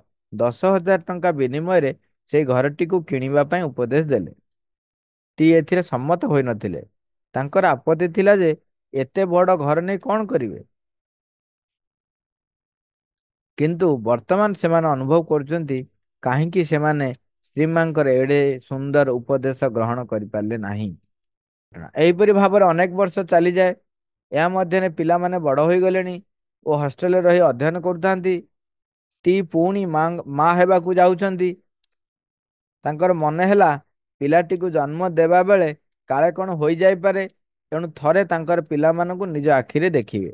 A: ଦଶ ହଜାର ଟଙ୍କା ବିନିମୟରେ ସେ ଘରଟିକୁ କିଣିବା ପାଇଁ ଉପଦେଶ ଦେଲେ ଟି ଏଥିରେ ସମ୍ମତ ହୋଇନଥିଲେ ତାଙ୍କର ଆପତ୍ତି ଥିଲା ଯେ ଏତେ ବଡ଼ ଘର ନେଇ କ'ଣ କରିବେ କିନ୍ତୁ ବର୍ତ୍ତମାନ ସେମାନେ ଅନୁଭବ କରୁଛନ୍ତି କାହିଁକି ସେମାନେ ଶ୍ରୀମାଙ୍କର ଏଡ଼େ ସୁନ୍ଦର ଉପଦେଶ ଗ୍ରହଣ କରିପାରିଲେ ନାହିଁ ଏହିପରି ଭାବରେ ଅନେକ ବର୍ଷ ଚାଲିଯାଏ ଏହା ମଧ୍ୟରେ ପିଲାମାନେ ବଡ଼ ହୋଇଗଲେଣି ଓ ହଷ୍ଟେଲରେ ରହି ଅଧ୍ୟୟନ କରୁଥାନ୍ତି ଟି ପୁଣି ମା ହେବାକୁ ଯାଉଛନ୍ତି ତାଙ୍କର ମନେ ହେଲା ପିଲାଟିକୁ ଜନ୍ମ ଦେବା ବେଳେ କାଳେ କ'ଣ ହୋଇଯାଇପାରେ ତେଣୁ ଥରେ ତାଙ୍କର ପିଲାମାନଙ୍କୁ ନିଜ ଆଖିରେ ଦେଖିବେ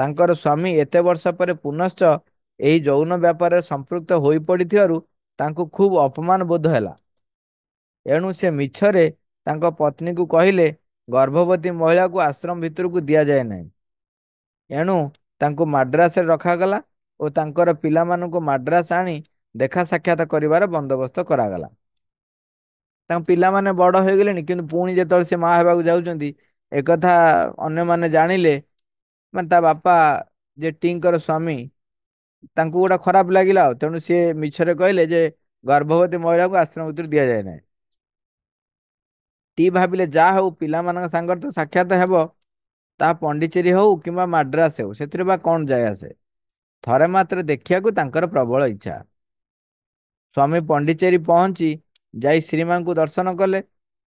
A: ତାଙ୍କର ସ୍ୱାମୀ ଏତେ ବର୍ଷ ପରେ ପୁନଶ୍ଚ ଏହି ଯୌନ ବ୍ୟାପାରରେ ସମ୍ପୃକ୍ତ ହୋଇପଡ଼ିଥିବାରୁ ତାଙ୍କୁ ଖୁବ୍ ଅପମାନ ବୋଧ ହେଲା ଏଣୁ ସେ ମିଛରେ ତାଙ୍କ ପତ୍ନୀଙ୍କୁ କହିଲେ ଗର୍ଭବତୀ ମହିଳାକୁ ଆଶ୍ରମ ଭିତରକୁ ଦିଆଯାଏ ନାହିଁ ଏଣୁ ତାଙ୍କୁ ମାଡ୍ରାସରେ ରଖାଗଲା ଓ ତାଙ୍କର ପିଲାମାନଙ୍କୁ ମାଡ୍ରାସ ଆଣି ଦେଖା ସାକ୍ଷାତ କରିବାର ବନ୍ଦୋବସ୍ତ କରାଗଲା ତାଙ୍କ ପିଲାମାନେ ବଡ଼ ହୋଇଗଲେଣି କିନ୍ତୁ ପୁଣି ଯେତେବେଳେ ସେ ମାଆ ହେବାକୁ ଯାଉଛନ୍ତି ଏକଥା ଅନ୍ୟମାନେ ଜାଣିଲେ ମାନେ ତା ବାପା ଜେଟିଙ୍କର ସ୍ୱାମୀ ତାଙ୍କୁ ଗୋଟେ ଖରାପ ଲାଗିଲା ଆଉ ତେଣୁ ସିଏ ମିଛରେ କହିଲେ ଯେ ଗର୍ଭବତୀ ମହିଳାଙ୍କୁ ଆଶ୍ରମ ଭିତରୁ ଦିଆଯାଏ ନାହିଁ ଟି ଭାବିଲେ ଯାହା ହଉ ପିଲାମାନଙ୍କ ସାଙ୍ଗରେ ତ ସାକ୍ଷାତ ହେବ ତାହା ପଣ୍ଡିଚେରୀ ହଉ କିମ୍ବା ମାଡ୍ରାସ ହେଉ ସେଥିରେ ବା କ'ଣ ଯାଇ ଆସେ ଥରେ ମାତ୍ର ଦେଖିବାକୁ ତାଙ୍କର ପ୍ରବଳ ଇଚ୍ଛା ସ୍ୱାମୀ ପଣ୍ଡିଚେରୀ ପହଞ୍ଚି ଯାଇ ଶ୍ରୀମାଙ୍କୁ ଦର୍ଶନ କଲେ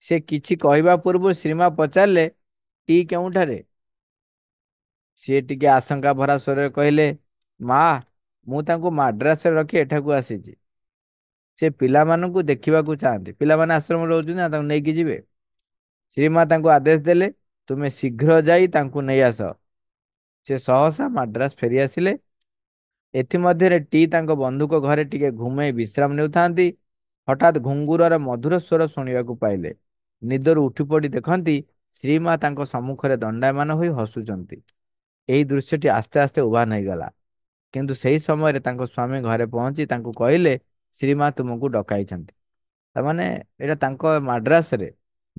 A: ସେ କିଛି କହିବା ପୂର୍ବରୁ ଶ୍ରୀମା ପଚାରିଲେ ଟି କେଉଁଠାରେ ସିଏ ଟିକେ ଆଶଙ୍କା ଭରା ସ୍ୱରରେ କହିଲେ ମା ମୁଁ ତାଙ୍କୁ ମାଡ୍ରାସରେ ରଖି ଏଠାକୁ ଆସିଛି ସେ ପିଲାମାନଙ୍କୁ ଦେଖିବାକୁ ଚାହାନ୍ତି ପିଲାମାନେ ଆଶ୍ରମ ରହୁଛନ୍ତି ନା ତାଙ୍କୁ ନେଇକି ଯିବେ ଶ୍ରୀମା ତାଙ୍କୁ ଆଦେଶ ଦେଲେ ତୁମେ ଶୀଘ୍ର ଯାଇ ତାଙ୍କୁ ନେଇ ଆସ ସେ ସହସା ମାଡ୍ରାସ ଫେରିଆସିଲେ ଏଥିମଧ୍ୟରେ ଟି ତାଙ୍କ ବନ୍ଧୁଙ୍କ ଘରେ ଟିକେ ଘୁମେଇ ବିଶ୍ରାମ ନେଉଥାନ୍ତି ହଠାତ୍ ଘୁଙ୍ଗୁରର ମଧୁର ସ୍ୱର ଶୁଣିବାକୁ ପାଇଲେ ନିଦରୁ ଉଠି ପଡ଼ି ଦେଖନ୍ତି ଶ୍ରୀମା ତାଙ୍କ ସମ୍ମୁଖରେ ଦଣ୍ଡାୟମାନ ହୋଇ ହସୁଛନ୍ତି ଏହି ଦୃଶ୍ୟଟି ଆସ୍ତେ ଆସ୍ତେ ଉଭାନ ହେଇଗଲା କିନ୍ତୁ ସେହି ସମୟରେ ତାଙ୍କ ସ୍ୱାମୀ ଘରେ ପହଞ୍ଚି ତାଙ୍କୁ କହିଲେ ଶ୍ରୀମା ତୁମକୁ ଡକାଇଛନ୍ତି ତାମାନେ ଏଇଟା ତାଙ୍କ ମାଡ୍ରାସରେ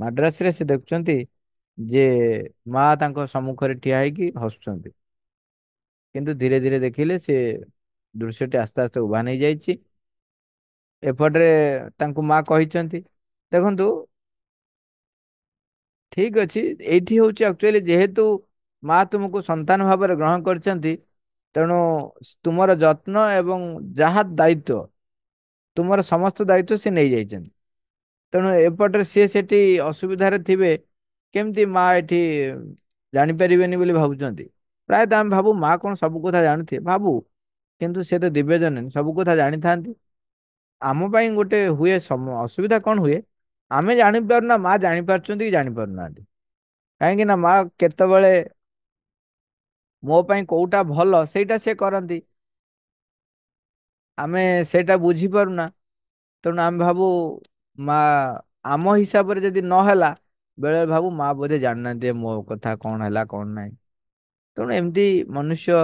A: ମାଡ୍ରାସରେ ସେ ଦେଖୁଛନ୍ତି ଯେ ମା ତାଙ୍କ ସମ୍ମୁଖରେ ଠିଆ ହେଇକି ହସୁଛନ୍ତି କିନ୍ତୁ ଧୀରେ ଧୀରେ ଦେଖିଲେ ସେ ଦୃଶ୍ୟଟି ଆସ୍ତେ ଆସ୍ତେ ଉଭାନ ହେଇଯାଇଛି ଏପଟରେ ତାଙ୍କୁ ମା କହିଛନ୍ତି ଦେଖନ୍ତୁ ଠିକ ଅଛି ଏଇଠି ହଉଛି ଆକ୍ଚୁଆଲି ଯେହେତୁ ମା ତୁମକୁ ସନ୍ତାନ ଭାବରେ ଗ୍ରହଣ କରିଛନ୍ତି ତେଣୁ ତୁମର ଯତ୍ନ ଏବଂ ଯାହା ଦାୟିତ୍ୱ ତୁମର ସମସ୍ତ ଦାୟିତ୍ୱ ସେ ନେଇଯାଇଛନ୍ତି ତେଣୁ ଏପଟରେ ସିଏ ସେଠି ଅସୁବିଧାରେ ଥିବେ କେମିତି ମା ଏଠି ଜାଣିପାରିବେନି ବୋଲି ଭାବୁଛନ୍ତି ପ୍ରାୟତଃ ଆମେ ଭାବୁ ମା କ'ଣ ସବୁ କଥା ଜାଣିଥିବେ ଭାବୁ କିନ୍ତୁ ସେ ତ ଦିବ୍ୟ ଜନନୀ ସବୁ କଥା ଜାଣିଥାନ୍ତି ଆମ ପାଇଁ ଗୋଟେ ହୁଏ ଅସୁବିଧା କ'ଣ ହୁଏ ଆମେ ଜାଣିପାରୁନା ମା ଜାଣିପାରୁଛନ୍ତି କି ଜାଣିପାରୁନାହାନ୍ତି କାହିଁକି ନା ମା କେତେବେଳେ ମୋ ପାଇଁ କୋଉଟା ଭଲ ସେଇଟା ସେ କରନ୍ତି ଆମେ ସେଇଟା ବୁଝିପାରୁନା ତେଣୁ ଆମେ ଭାବୁ ମା ଆମ ହିସାବରେ ଯଦି ନ ହେଲା ବେଳେ ଭାବୁ ମା ବୋଧେ ଜାଣିନାହାନ୍ତି ମୋ କଥା କ'ଣ ହେଲା କ'ଣ ନାହିଁ ତେଣୁ ଏମିତି ମନୁଷ୍ୟ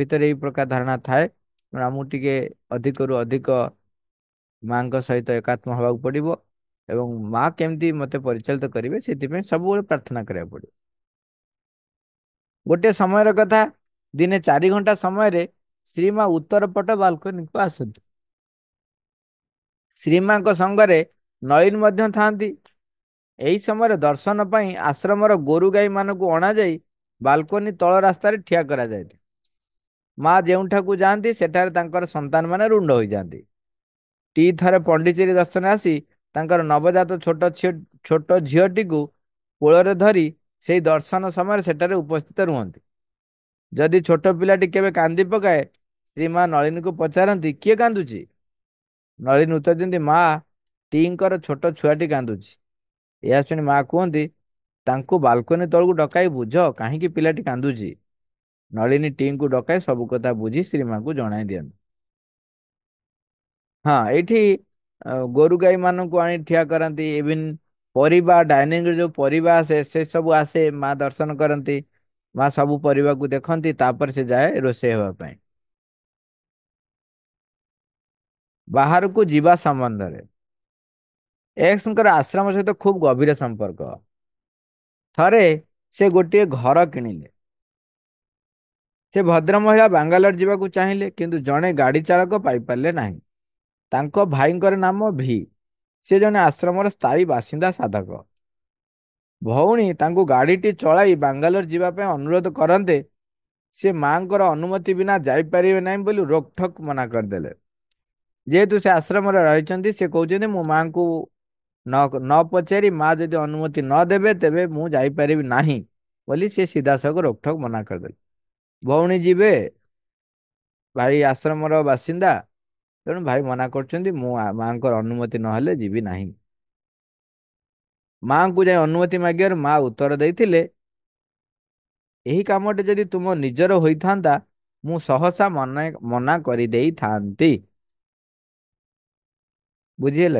A: ଭିତରେ ଏଇ ପ୍ରକାର ଧାରଣା ଥାଏ ତେଣୁ ଆମକୁ ଟିକେ ଅଧିକରୁ ଅଧିକ ମାଙ୍କ ସହିତ ଏକାତ୍ମ ହେବାକୁ ପଡ଼ିବ ଏବଂ ମା କେମିତି ମୋତେ ପରିଚାଳିତ କରିବେ ସେଥିପାଇଁ ସବୁବେଳେ ପ୍ରାର୍ଥନା କରିବାକୁ ପଡ଼ିବ ଗୋଟିଏ ସମୟର କଥା ଦିନେ ଚାରି ଘଣ୍ଟା ସମୟରେ ଶ୍ରୀମା ଉତ୍ତର ପଟ ବାଲକୋନିକୁ ଆସନ୍ତି ଶ୍ରୀ ମାଙ୍କ ସଙ୍ଗରେ ନଳିନ ମଧ୍ୟ ଥାନ୍ତି ଏହି ସମୟରେ ଦର୍ଶନ ପାଇଁ ଆଶ୍ରମର ଗୋରୁ ଗାଈ ମାନଙ୍କୁ ଅଣାଯାଇ ବାଲକୋନୀ ତଳ ରାସ୍ତାରେ ଠିଆ କରାଯାଇଥାଏ ମା ଯେଉଁଠାକୁ ଯାଆନ୍ତି ସେଠାରେ ତାଙ୍କର ସନ୍ତାନମାନେ ରୁଣ୍ଡ ହୋଇଯାଆନ୍ତି ଟି ଥରେ ପଣ୍ଡିଚେରୀ ଦର୍ଶନ ଆସି ତାଙ୍କର ନବଜାତ ଛୋଟ ଝିଅ ଛୋଟ ଝିଅଟିକୁ କୋଳରେ ଧରି ସେଇ ଦର୍ଶନ ସମୟରେ ସେଠାରେ ଉପସ୍ଥିତ ରୁହନ୍ତି ଯଦି ଛୋଟ ପିଲାଟି କେବେ କାନ୍ଦି ପକାଏ ଶ୍ରୀମା ନଳିନୀକୁ ପଚାରନ୍ତି କିଏ କାନ୍ଦୁଛି ନଳିନୀ ଉତ୍ତର ଦିଅନ୍ତି ମା ଟିଙ୍କର ଛୋଟ ଛୁଆଟି କାନ୍ଦୁଛି ଏହା ଶୁଣି ମା କୁହନ୍ତି ତାଙ୍କୁ ବାଲକୋନି ତଳକୁ ଡକାଇ ବୁଝ କାହିଁକି ପିଲାଟି କାନ୍ଦୁଛି ନଳିନୀ ଟିଙ୍କୁ ଡକାଇ ସବୁ କଥା ବୁଝି ଶ୍ରୀମାଙ୍କୁ ଜଣାଇ ଦିଅନ୍ତି ହଁ ଏଇଠି ଗୋରୁ ଗାଈ ମାନଙ୍କୁ ଆଣି ଠିଆ କରନ୍ତି ଇଭିନ୍ ପରିବା ଡାଇନିଂରେ ଯେଉଁ ପରିବା ଆସେ ସେ ସବୁ ଆସେ ମା ଦର୍ଶନ କରନ୍ତି ମା ସବୁ ପରିବାକୁ ଦେଖନ୍ତି ତାପରେ ସେ ଯାଏ ରୋଷେଇ ହେବା ପାଇଁ ବାହାରକୁ ଯିବା ସମ୍ବନ୍ଧରେ ଏକ୍ସଙ୍କର ଆଶ୍ରମ ସହିତ ଖୁବ ଗଭୀର ସମ୍ପର୍କ ଥରେ ସେ ଗୋଟିଏ ଘର କିଣିଲେ ସେ ଭଦ୍ର ମହିଳା ବାଙ୍ଗାଲୋର ଯିବାକୁ ଚାହିଁଲେ କିନ୍ତୁ ଜଣେ ଗାଡ଼ି ଚାଳକ ପାଇପାରିଲେ ନାହିଁ ତାଙ୍କ ଭାଇଙ୍କର ନାମ ଭି ସେ ଜଣେ ଆଶ୍ରମର ସ୍ଥାୟୀ ବାସିନ୍ଦା ସାଧକ ଭଉଣୀ ତାଙ୍କୁ ଗାଡ଼ିଟି ଚଳାଇ ବାଙ୍ଗାଲୋର ଯିବା ପାଇଁ ଅନୁରୋଧ କରନ୍ତେ ସେ ମାଙ୍କର ଅନୁମତି ବିନା ଯାଇପାରିବେ ନାହିଁ ବୋଲି ରୋକଠକ୍ ମନା କରିଦେଲେ ଯେହେତୁ ସେ ଆଶ୍ରମରେ ରହିଛନ୍ତି ସେ କହୁଛନ୍ତି ମୁଁ ମାଙ୍କୁ ନ ପଚାରି ମା ଯଦି ଅନୁମତି ନ ଦେବେ ତେବେ ମୁଁ ଯାଇପାରିବି ନାହିଁ ବୋଲି ସେ ସିଧାସଳଖ ରୋକଠକ୍ ମନା କରିଦେଲେ ଭଉଣୀ ଯିବେ ଭାଇ ଆଶ୍ରମର ବାସିନ୍ଦା ତେଣୁ ଭାଇ ମନା କରୁଛନ୍ତି ମୁଁ ମାଙ୍କର ଅନୁମତି ନହେଲେ ଯିବି ନାହିଁ ମାଙ୍କୁ ଯାଇ ଅନୁମତି ମାଗିବାରୁ ମା ଉତ୍ତର ଦେଇଥିଲେ ଏହି କାମଟି ଯଦି ତୁମ ନିଜର ହୋଇଥାନ୍ତା ମୁଁ ସହସା ମନା ମନା କରିଦେଇଥାନ୍ତି ବୁଝିହେଲ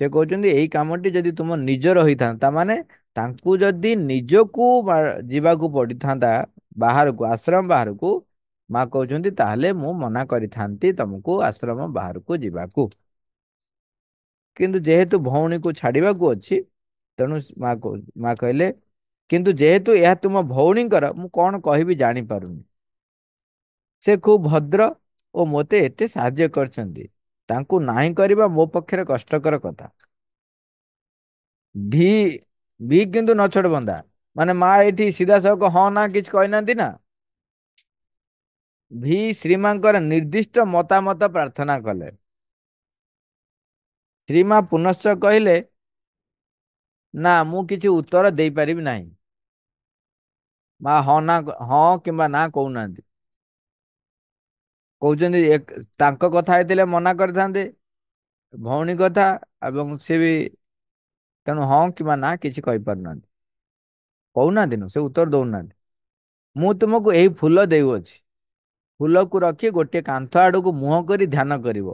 A: ସେ କହୁଛନ୍ତି ଏହି କାମଟି ଯଦି ତୁମ ନିଜର ହୋଇଥାନ୍ତା ତା ମାନେ ତାଙ୍କୁ ଯଦି ନିଜକୁ ଯିବାକୁ ପଡ଼ିଥାନ୍ତା ବାହାରକୁ ଆଶ୍ରମ ବାହାରକୁ ମା କହୁଛନ୍ତି ତାହେଲେ ମୁଁ ମନା କରିଥାନ୍ତି ତମକୁ ଆଶ୍ରମ ବାହାରକୁ ଯିବାକୁ କିନ୍ତୁ ଯେହେତୁ ଭଉଣୀକୁ ଛାଡ଼ିବାକୁ ଅଛି ତେଣୁ ମା ମା କହିଲେ କିନ୍ତୁ ଯେହେତୁ ଏହା ତୁମ ଭଉଣୀଙ୍କର ମୁଁ କ'ଣ କହିବି ଜାଣିପାରୁନି ସେ ଖୁବ୍ ଭଦ୍ର ଓ ମୋତେ ଏତେ ସାହାଯ୍ୟ କରିଛନ୍ତି ତାଙ୍କୁ ନାହିଁ କରିବା ମୋ ପକ୍ଷରେ କଷ୍ଟକର କଥା ଭି ଭି କିନ୍ତୁ ଛଡ଼ ବନ୍ଧା ମାନେ ମା ଏଠି ସିଧାସଳଖ ହଁ ନା କିଛି କହିନାହାନ୍ତି ନା ଭି ଶ୍ରୀମାଙ୍କର ନିର୍ଦ୍ଦିଷ୍ଟ ମତାମତ ପ୍ରାର୍ଥନା କଲେ ଶ୍ରୀମା ପୁନଶ୍ଚ କହିଲେ ନା ମୁଁ କିଛି ଉତ୍ତର ଦେଇପାରିବି ନାହିଁ ମା ହଁ ନା ହଁ କିମ୍ବା ନା କହୁନାହାନ୍ତି କହୁଛନ୍ତି ତାଙ୍କ କଥା ହେଇଥିଲେ ମନା କରିଥାନ୍ତେ ଭଉଣୀ କଥା ଏବଂ ସେ ବି ତେଣୁ ହଁ କିମ୍ବା ନା କିଛି କହିପାରୁନାହାନ୍ତି କହୁନାହାନ୍ତି ନୁହଁ ସେ ଉତ୍ତର ଦେଉନାହାନ୍ତି ମୁଁ ତୁମକୁ ଏହି ଫୁଲ ଦେଉଅଛି ଫୁଲକୁ ରଖି ଗୋଟିଏ କାନ୍ଥ ଆଡ଼କୁ ମୁହଁ କରି ଧ୍ୟାନ କରିବ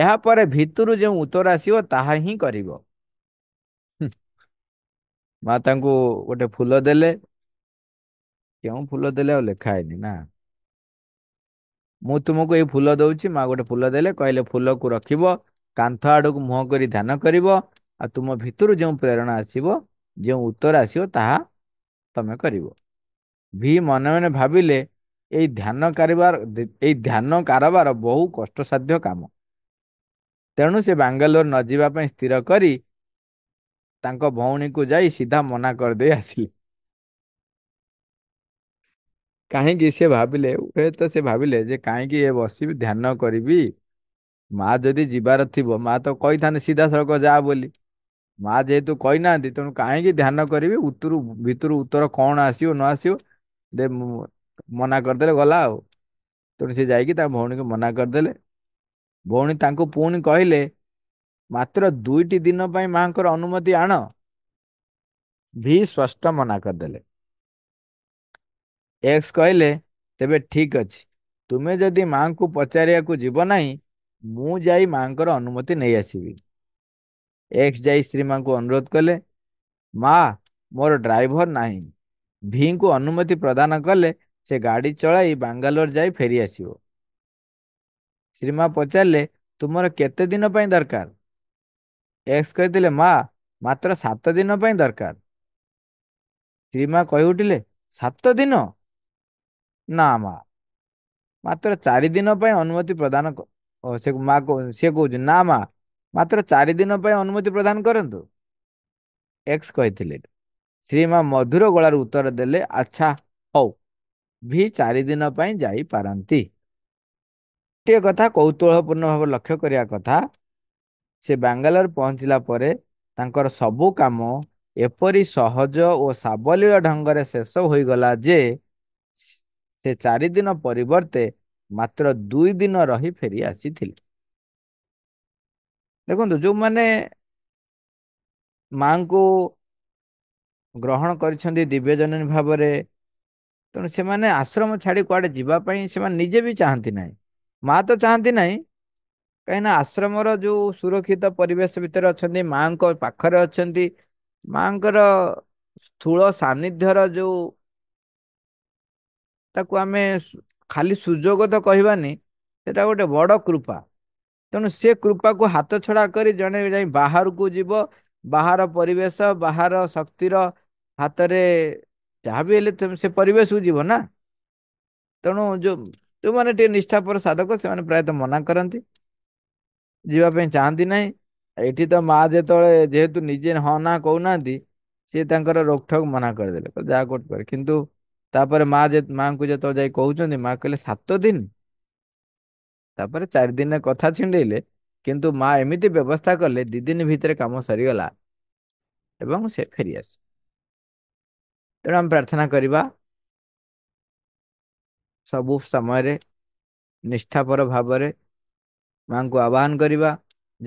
A: ଏହାପରେ ଭିତରୁ ଯେଉଁ ଉତ୍ତର ଆସିବ ତାହା ହିଁ କରିବ ମା ତାଙ୍କୁ ଗୋଟେ ଫୁଲ ଦେଲେ କେଉଁ ଫୁଲ ଦେଲେ ଆଉ ଲେଖା ହେଇନି ନା ମୁଁ ତୁମକୁ ଏଇ ଫୁଲ ଦଉଛି ମା ଗୋଟେ ଫୁଲ ଦେଲେ କହିଲେ ଫୁଲକୁ ରଖିବ କାନ୍ଥ ଆଡ଼କୁ ମୁହଁ କରି ଧ୍ୟାନ କରିବ ଆଉ ତୁମ ଭିତରୁ ଯେଉଁ ପ୍ରେରଣା ଆସିବ ଯେଉଁ ଉତ୍ତର ଆସିବ ତାହା ତମେ କରିବ ଭି ମନେ ମନେ ଭାବିଲେ ଏଇ ଧ୍ୟାନ କାରବାର ଏଇ ଧ୍ୟାନ କାରବାର ବହୁ କଷ୍ଟସାଧ୍ୟ କାମ ତେଣୁ ସେ ବାଙ୍ଗାଲୋର ନ ଯିବା ପାଇଁ ସ୍ଥିର କରି ତାଙ୍କ ଭଉଣୀକୁ ଯାଇ ସିଧା ମନା କରିଦେଇ ଆସିଲେ କାହିଁକି ସେ ଭାବିଲେ ହୁଏତ ସେ ଭାବିଲେ ଯେ କାହିଁକି ଏ ବସିବି ଧ୍ୟାନ କରିବି ମା ଯଦି ଯିବାର ଥିବ ମା ତ କହିଥାନ୍ତି ସିଧାସଳଖ ଯା ବୋଲି ମା ଯେହେତୁ କହି ନାହାନ୍ତି ତେଣୁ କାହିଁକି ଧ୍ୟାନ କରିବି ଉତ୍ତରୁ ଭିତରୁ ଉତ୍ତର କ'ଣ ଆସିବ ନ ଆସିବ ଦେ ମନା କରିଦେଲେ ଗଲା ଆଉ ତେଣୁ ସେ ଯାଇକି ତା ଭଉଣୀକୁ ମନା କରିଦେଲେ ଭଉଣୀ ତାଙ୍କୁ ପୁଣି କହିଲେ ମାତ୍ର ଦୁଇଟି ଦିନ ପାଇଁ ମାଙ୍କର ଅନୁମତି ଆଣ ଭି ସ୍ପଷ୍ଟ ମନା କରିଦେଲେ ଏକ୍ସ କହିଲେ ତେବେ ଠିକ୍ ଅଛି ତୁମେ ଯଦି ମାଙ୍କୁ ପଚାରିବାକୁ ଯିବ ନାହିଁ ମୁଁ ଯାଇ ମାଆଙ୍କର ଅନୁମତି ନେଇ ଆସିବି ଏକ୍ସ ଯାଇ ଶ୍ରୀମାଙ୍କୁ ଅନୁରୋଧ କଲେ ମା ମୋର ଡ୍ରାଇଭର ନାହିଁ ଭିଙ୍କୁ ଅନୁମତି ପ୍ରଦାନ କଲେ ସେ ଗାଡ଼ି ଚଳାଇ ବାଙ୍ଗାଲୋର ଯାଇ ଫେରି ଆସିବ ଶ୍ରୀମା ପଚାରିଲେ ତୁମର କେତେ ଦିନ ପାଇଁ ଦରକାର ଏକ୍ସ କହିଥିଲେ ମା ମାତ୍ର ସାତ ଦିନ ପାଇଁ ଦରକାର ଶ୍ରୀମା କହି ଉଠିଲେ ସାତ ଦିନ ନା ମା ମାତ୍ର ଚାରି ଦିନ ପାଇଁ ଅନୁମତି ପ୍ରଦାନ ସେ ମା ସିଏ କହୁଛି ନା ମା ମାତ୍ର ଚାରି ଦିନ ପାଇଁ ଅନୁମତି ପ୍ରଦାନ କରନ୍ତୁ ଏକ୍ସ କହିଥିଲେ ଶ୍ରୀମା ମଧୁର ଗୋଳାରୁ ଉତ୍ତର ଦେଲେ ଆଚ୍ଛା ଭି ଦିନ ପାଇଁ ଯାଇପାରନ୍ତି ଗୋଟିଏ କଥା କୌତୁହପୂର୍ଣ୍ଣ ଭାବେ ଲକ୍ଷ୍ୟ କରିବା କଥା ସେ ବାଙ୍ଗାଲୋର ପହଞ୍ଚିଲା ପରେ ତାଙ୍କର ସବୁ କାମ ଏପରି ସହଜ ଓ ସାବଲୀଳ ଢଙ୍ଗରେ ଶେଷ ହୋଇଗଲା ଯେ ସେ ଚାରି ଦିନ ପରିବର୍ତ୍ତେ ମାତ୍ର ଦୁଇ ଦିନ ରହି ଫେରି ଆସିଥିଲେ ଦେଖନ୍ତୁ ଯେଉଁମାନେ ମାଙ୍କୁ ଗ୍ରହଣ କରିଛନ୍ତି ଦିବ୍ୟଜନନୀ ଭାବରେ ତେଣୁ ସେମାନେ ଆଶ୍ରମ ଛାଡ଼ି କୁଆଡ଼େ ଯିବା ପାଇଁ ସେମାନେ ନିଜେ ବି ଚାହାନ୍ତି ନାହିଁ ମା ତ ଚାହାନ୍ତି ନାହିଁ କାହିଁକିନା ଆଶ୍ରମର ଯେଉଁ ସୁରକ୍ଷିତ ପରିବେଶ ଭିତରେ ଅଛନ୍ତି ମାଙ୍କ ପାଖରେ ଅଛନ୍ତି ମାଙ୍କର ସ୍ଥୂଳ ସାନ୍ନିଧ୍ୟର ଯେଉଁ ତାକୁ ଆମେ ଖାଲି ସୁଯୋଗ ତ କହିବାନି ସେଟା ଗୋଟେ ବଡ଼ କୃପା ତେଣୁ ସେ କୃପାକୁ ହାତ ଛଡ଼ା କରି ଜଣେ ଯାଇ ବାହାରକୁ ଯିବ ବାହାର ପରିବେଶ ବାହାର ଶକ୍ତିର ହାତରେ ଯାହା ବି ହେଲେ ସେ ପରିବେଶକୁ ଯିବ ନା ତେଣୁ ଯେଉଁମାନେ ଟିକେ ନିଷ୍ଠାପର ସାଧକ ସେମାନେ ପ୍ରାୟତଃ ମନା କରନ୍ତି ଯିବା ପାଇଁ ଚାହାନ୍ତି ନାହିଁ ଏଇଠି ତ ମା ଯେତେବେଳେ ଯେହେତୁ ନିଜେ ହଁ ନା କହୁନାହାନ୍ତି ସିଏ ତାଙ୍କର ରୋକଠୋକ୍ ମନା କରିଦେଲେ ଯାହା କରିପାରେ କିନ୍ତୁ ତାପରେ ମା ଯେ ମାଙ୍କୁ ଯେତେବେଳେ ଯାଇ କହୁଛନ୍ତି ମା କହିଲେ ସାତ ଦିନ ତାପରେ ଚାରି ଦିନରେ କଥା ଛିଣ୍ଡେଇଲେ କିନ୍ତୁ ମା ଏମିତି ବ୍ୟବସ୍ଥା କଲେ ଦୁଇ ଦିନ ଭିତରେ କାମ ସରିଗଲା ଏବଂ ସେ ଫେରି ଆସେ ତେଣୁ ଆମେ ପ୍ରାର୍ଥନା କରିବା ସବୁ ସମୟରେ ନିଷ୍ଠାପର ଭାବରେ ମାଙ୍କୁ ଆହ୍ୱାନ କରିବା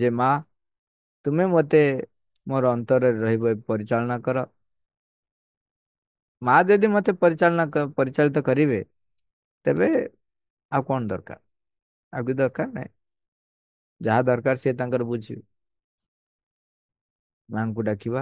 A: ଯେ ମା ତୁମେ ମୋତେ ମୋର ଅନ୍ତରରେ ରହିବ ପରିଚାଳନା କର ମା ଯଦି ମୋତେ ପରିଚାଳନା ପରିଚାଳିତ କରିବେ ତେବେ ଆଉ କ'ଣ ଦରକାର ଆଉ କିଛି ଦରକାର ନାହିଁ ଯାହା ଦରକାର ସିଏ ତାଙ୍କର ବୁଝିବେ ମାଙ୍କୁ ଡାକିବା